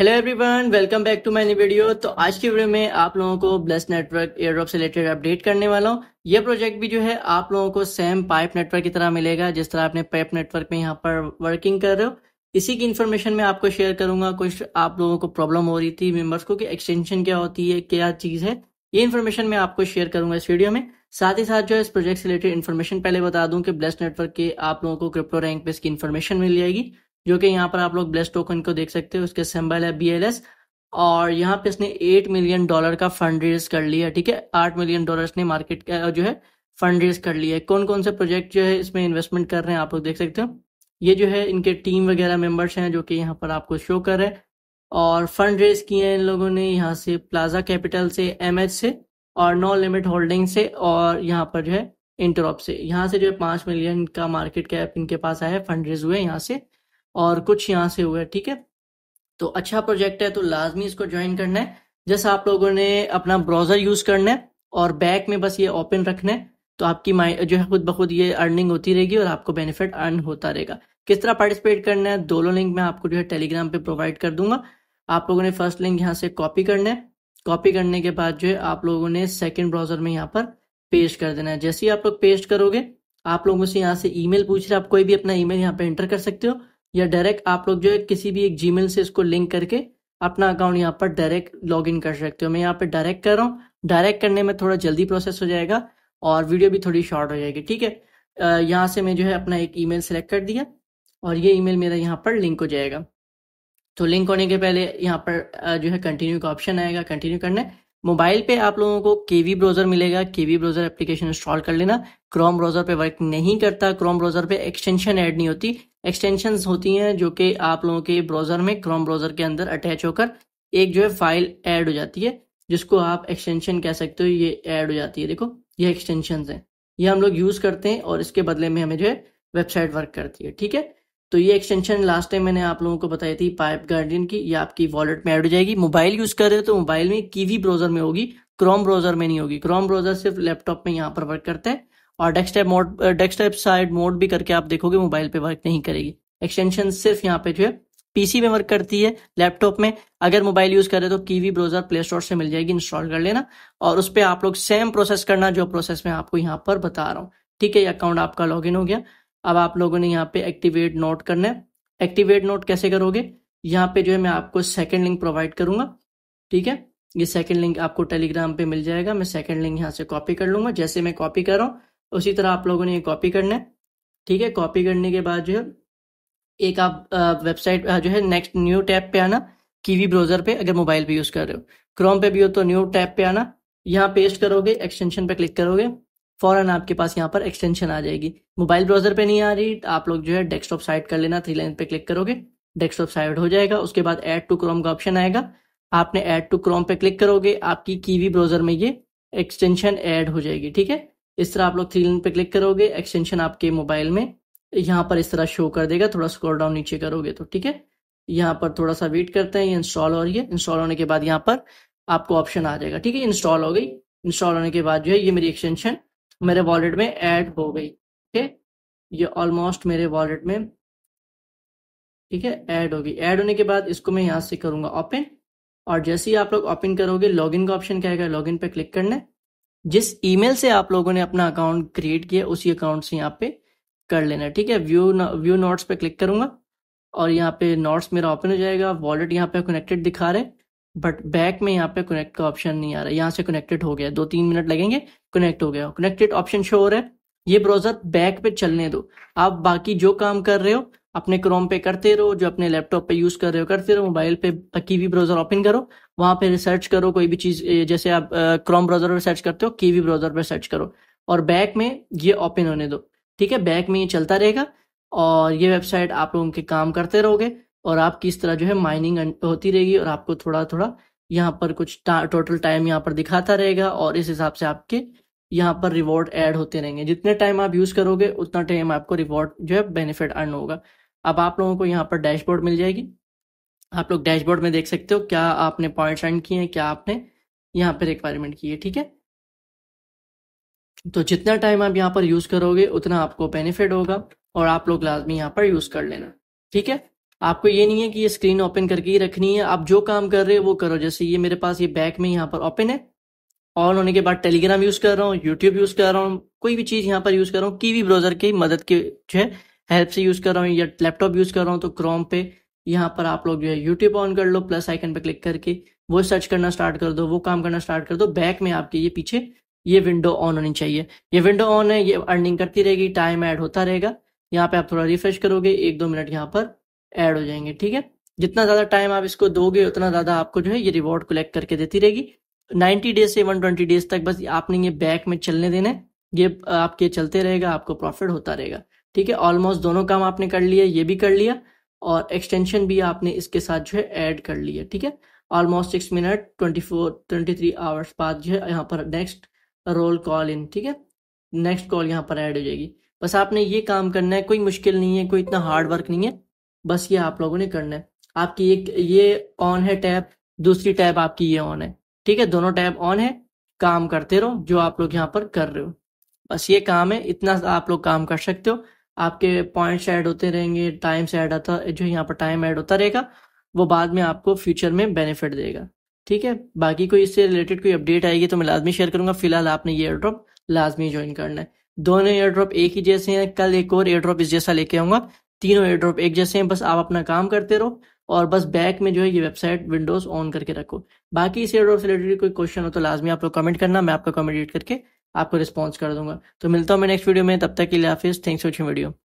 hello everyone welcome back to my new video तो आज की वीडियो में आप लोगों को ब्लस नेटवर्क एयरड्रॉप से रिलेटेड अपडेट करने वाला हूँ ये प्रोजेक्ट भी जो है आप लोगों को सेम पाइप नेटवर्क की तरह मिलेगा जिस तरह आपने पाइप नेटवर्क में यहाँ पर वर्किंग कर रहे हो इसी की इन्फॉर्मेशन मैं आपको शेयर करूंगा कुछ आप लोगों को प्रॉब्लम हो रही थी मेम्बर्स को कि एक्सटेंशन क्या होती है क्या चीज़ है ये इन्फॉर्मेशन मैं आपको शेयर करूंगा इस वीडियो में साथ ही साथ जो है इस प्रोजेक्ट से रिलेटेड इन्फॉर्मेशन पहले बता दूं कि ब्लस नेटवर्क के आप लोगों को क्रिप्टो रैंक पे इसकी इन्फॉर्मेशन मिल जाएगी जो कि यहाँ पर आप लोग ब्लेस टोकन को देख सकते हो उसके सिंबल है बी और यहाँ पे इसने एट मिलियन डॉलर का फंड रेज कर लिया ठीक है आठ मिलियन डॉलर ने मार्केट का जो है फंड रेज कर लिया है कौन कौन से प्रोजेक्ट जो है इसमें इन्वेस्टमेंट कर रहे हैं आप लोग देख सकते हो ये जो है इनके टीम वगैरह मेंबर्स हैं जो कि यहाँ पर आपको शो कर रहे हैं और फंड रेज किए हैं इन लोगों ने यहाँ से प्लाजा कैपिटल से एम से और नो लिमिट होल्डिंग से और यहाँ पर जो है इंटरऑप से यहाँ से जो है पांच मिलियन का मार्केट कैप इनके पास आया है फंड रेज हुए यहाँ से और कुछ यहाँ से हुआ है ठीक है तो अच्छा प्रोजेक्ट है तो लाजमी इसको ज्वाइन करना है जैसे आप लोगों ने अपना ब्राउज़र यूज़ करना है और बैक में बस ये ओपन रखना है तो आपकी जो है खुद बखुद ये अर्निंग होती रहेगी और आपको बेनिफिट अर्न होता रहेगा किस तरह पार्टिसिपेट करना है दोनों लिंक मैं आपको जो है टेलीग्राम पे प्रोवाइड कर दूंगा आप लोगों ने फर्स्ट लिंक यहाँ से कॉपी करना है कॉपी करने के बाद जो है आप लोगों ने सेकेंड ब्राउजर में यहाँ पर पेस्ट कर देना है जैसे ही आप लोग पेस्ट करोगे आप लोगों से यहाँ से ईमेल पूछ रहे आप कोई भी अपना ईमेल यहाँ पे एंटर कर सकते हो या डायरेक्ट आप लोग जो है किसी भी एक जीमेल से इसको लिंक करके अपना अकाउंट यहाँ पर डायरेक्ट इन कर सकते हो मैं यहाँ पे डायरेक्ट कर रहा हूँ डायरेक्ट करने में थोड़ा जल्दी प्रोसेस हो जाएगा और वीडियो भी थोड़ी शॉर्ट हो जाएगी ठीक है यहाँ से मैं जो है अपना एक ईमेल सेलेक्ट कर दिया और ये ईमेल मेरा यहाँ पर लिंक हो जाएगा तो लिंक होने के पहले यहाँ पर जो है कंटिन्यू का ऑप्शन आएगा कंटिन्यू करना है मोबाइल पे आप लोगों को केवी ब्राउजर मिलेगा केवी ब्राउजर एप्लीकेशन इंस्टॉल कर लेना क्रोम ब्राउजर पे वर्क नहीं करता क्रोम ब्राउजर पे एक्सटेंशन ऐड नहीं होती एक्सटेंशन होती हैं जो कि आप लोगों के ब्राउज़र में क्रोम ब्राउज़र के अंदर अटैच होकर एक जो है फाइल ऐड हो जाती है जिसको आप एक्सटेंशन कह सकते हो ये ऐड हो जाती है देखो ये एक्सटेंशन है ये हम लोग यूज़ करते हैं और इसके बदले में हमें जो है वेबसाइट वर्क करती है ठीक है तो ये एक्सटेंशन लास्ट टाइम मैंने आप लोगों को बताई थी पाइप गार्डियन की ये आपकी वॉलेट में ऐड हो जाएगी मोबाइल यूज़ कर रहे हो तो मोबाइल में कीवी ब्राउज़र में होगी क्रोम ब्राउज़र में नहीं होगी क्रोम ब्राउज़र सिर्फ लैपटॉप में यहाँ पर वर्क करते है और desktop mode desktop site mode भी करके आप देखोगे मोबाइल पे वर्क नहीं करेगी एक्सटेंशन सिर्फ यहाँ पे जो है पीसी में वर्क करती है लैपटॉप में अगर मोबाइल यूज करें तो कीवी ब्राउजर प्ले स्टोर से मिल जाएगी इंस्टॉल कर लेना और उस पर आप लोग सेम प्रोसेस करना जो प्रोसेस मैं आपको यहाँ पर बता रहा हूँ ठीक है अकाउंट आपका लॉग हो गया अब आप लोगों ने यहाँ पे एक्टिवेट नोट करना है एक्टिवेट नोट कैसे करोगे यहाँ पे जो है मैं आपको सेकेंड लिंक प्रोवाइड करूंगा ठीक है ये सेकेंड लिंक आपको टेलीग्राम पे मिल जाएगा मैं सेकेंड लिंक यहाँ से कॉपी कर लूंगा जैसे मैं कॉपी कर रहा हूँ उसी तरह आप लोगों ने ये कॉपी करना है ठीक है कॉपी करने के बाद जो है एक आप वेबसाइट जो है नेक्स्ट न्यू टैब पे आना कीवी ब्राउजर पे अगर मोबाइल पे यूज कर रहे हो क्रोम पे भी हो तो न्यू टैब पे आना यहाँ पेस्ट करोगे एक्सटेंशन पे क्लिक करोगे फौरन आपके पास यहाँ पर एक्सटेंशन आ जाएगी मोबाइल ब्राउजर पे नहीं आ रही आप लोग जो है डेस्कटॉप साइड कर लेना थ्री लाइन पे क्लिक करोगे डेस्कटॉप साइड हो जाएगा उसके बाद एड टू क्रोम का ऑप्शन आएगा आपने एड टू क्रोम पे क्लिक करोगे आपकी कीवी ब्राउजर में ये एक्सटेंशन ऐड हो जाएगी ठीक है इस तरह आप लोग थ्री लाइन पे क्लिक करोगे एक्सटेंशन आपके मोबाइल में यहाँ पर इस तरह शो कर देगा थोड़ा स्क्रॉल डाउन नीचे करोगे तो ठीक है यहाँ पर थोड़ा सा वेट करते हैं ये इंस्टॉल हो रही है इंस्टॉल होने के बाद यहाँ पर आपको ऑप्शन आ जाएगा ठीक है इंस्टॉल हो गई इंस्टॉल होने के बाद जो है ये मेरी एक्सटेंशन मेरे वॉलेट में ऐड हो गई ठीक है ये ऑलमोस्ट मेरे वॉलेट में ठीक है ऐड होगी ऐड होने के बाद इसको मैं यहाँ से करूंगा ओपन और जैसे ही आप लोग ओपन करोगे लॉगिन का ऑप्शन क्या है लॉगिन पे क्लिक करना है जिस ईमेल से आप लोगों ने अपना अकाउंट क्रिएट किया उसी अकाउंट से यहाँ पे कर लेना ठीक है व्यू व्यू नोट्स पे क्लिक करूंगा और यहाँ पे नोट्स मेरा ओपन हो जाएगा वॉलेट यहाँ पे कनेक्टेड दिखा रहे बट बैक में यहाँ पे कनेक्ट का ऑप्शन नहीं आ रहा यहाँ से कनेक्टेड हो गया दो तीन मिनट लगेंगे कनेक्ट हो गया कनेक्टेड ऑप्शन शो हो रहा है ये ब्राउजर बैक पे चलने दो आप बाकी जो काम कर रहे हो अपने क्रोम पे करते रहो जो अपने लैपटॉप पे यूज कर रहे हो करते रहो मोबाइल पे कीवी ब्राउजर ओपन करो वहां पे रिसर्च करो कोई भी चीज जैसे आप क्रोम ब्राउजर पर सर्च करते हो कीवी ब्राउजर पर सर्च करो और बैक में ये ओपन होने दो ठीक है बैक में ये चलता रहेगा और ये वेबसाइट आप लोगों के काम करते रहोगे और आपकी इस तरह जो है माइनिंग होती रहेगी और आपको थोड़ा थोड़ा यहाँ पर कुछ टोटल टाइम यहाँ पर दिखाता रहेगा और इस हिसाब से आपके यहाँ पर रिवॉर्ड ऐड होते रहेंगे जितने टाइम आप यूज करोगे उतना टाइम आपको रिवॉर्ड जो है बेनिफिट अर्न होगा अब आप लोगों को यहाँ पर डैशबोर्ड मिल जाएगी आप लोग डैशबोर्ड में देख सकते हो क्या आपने पॉइंट अर्न किए हैं क्या आपने यहाँ पर रिक्वायरमेंट की है ठीक है तो जितना टाइम आप यहाँ पर यूज करोगे उतना आपको बेनिफिट होगा और आप लोग लाजमी यहाँ पर यूज कर लेना ठीक है आपको ये नहीं है कि ये स्क्रीन ओपन करके ही रखनी है आप जो काम कर रहे हो वो करो जैसे ये मेरे पास ये बैक में यहाँ पर ओपन है ऑन होने के बाद टेलीग्राम यूज कर रहा हूँ यूट्यूब यूज कर रहा हूँ कोई भी चीज यहाँ पर यूज कर रहा हूँ कीवी ब्राउजर की मदद के जो है हेल्प से यूज़ कर रहा हूँ या लैपटॉप यूज़ कर रहा हूँ तो क्रोम पे यहाँ पर आप लोग जो है यूट्यूब ऑन कर लो प्लस आइकन पे क्लिक करके वो सर्च करना स्टार्ट कर दो वो काम करना स्टार्ट कर दो बैक में आपके ये पीछे ये विंडो ऑन होनी चाहिए ये विंडो ऑन है ये अर्निंग करती रहेगी टाइम ऐड होता रहेगा यहाँ पे आप थोड़ा रिफ्रेश करोगे एक दो मिनट यहाँ पर ऐड हो जाएंगे ठीक है जितना ज़्यादा टाइम आप इसको दोगे उतना ज़्यादा आपको जो है ये रिवॉर्ड कलेक्ट करके देती रहेगी 90 डेज से 120 डेज तक बस आपने ये बैक में चलने देना है ये आपके चलते रहेगा आपको प्रॉफिट होता रहेगा ठीक है ऑलमोस्ट दोनों काम आपने कर लिया ये भी कर लिया और एक्सटेंशन भी आपने इसके साथ जो है ऐड कर लिया ठीक है almost six minute twenty four twenty three hours बाद जो है यहाँ पर नेक्स्ट रोल कॉल इन ठीक है नेक्स्ट कॉल यहाँ पर ऐड हो जाएगी बस आपने ये काम करना है कोई मुश्किल नहीं है कोई इतना हार्ड वर्क नहीं है बस ये आप लोगों ने करना है आपकी एक ये ऑन है टैब दूसरी टैब आपकी ये ऑन है ठीक है दोनों टैब ऑन है काम करते रहो जो आप लोग यहाँ पर कर रहे हो बस ये काम है इतना आप लोग काम कर सकते हो आपके पॉइंट्स ऐड होते रहेंगे टाइम्स ऐड आता जो यहाँ पर टाइम ऐड होता रहेगा वो बाद में आपको फ्यूचर में बेनिफिट देगा ठीक है बाकी कोई इससे रिलेटेड कोई अपडेट आएगी तो मैं लाजमी शेयर करूंगा फिलहाल आपने ये एयर ड्रॉप लाजमी ज्वाइन करना है दोनों एयर ड्रॉप एक ही जैसे हैं कल एक और एयर ड्रॉप इस जैसा लेके आऊंगा तीनों एयर ड्रॉप एक जैसे हैं बस आप अपना काम करते रहो और बस बैक में जो है ये वेबसाइट विंडोज ऑन करके रखो बाकी इस एयर ड्रॉप से रिलेटेड कोई क्वेश्चन हो तो लाजमी आप लोग कमेंट करना मैं आपका कमेंट करके आपको रिस्पॉन्स कर दूंगा तो मिलता हूँ मैं नेक्स्ट वीडियो में तब तक के लिए हाफिज़ थैंक्स फॉर वॉचिंग वीडियो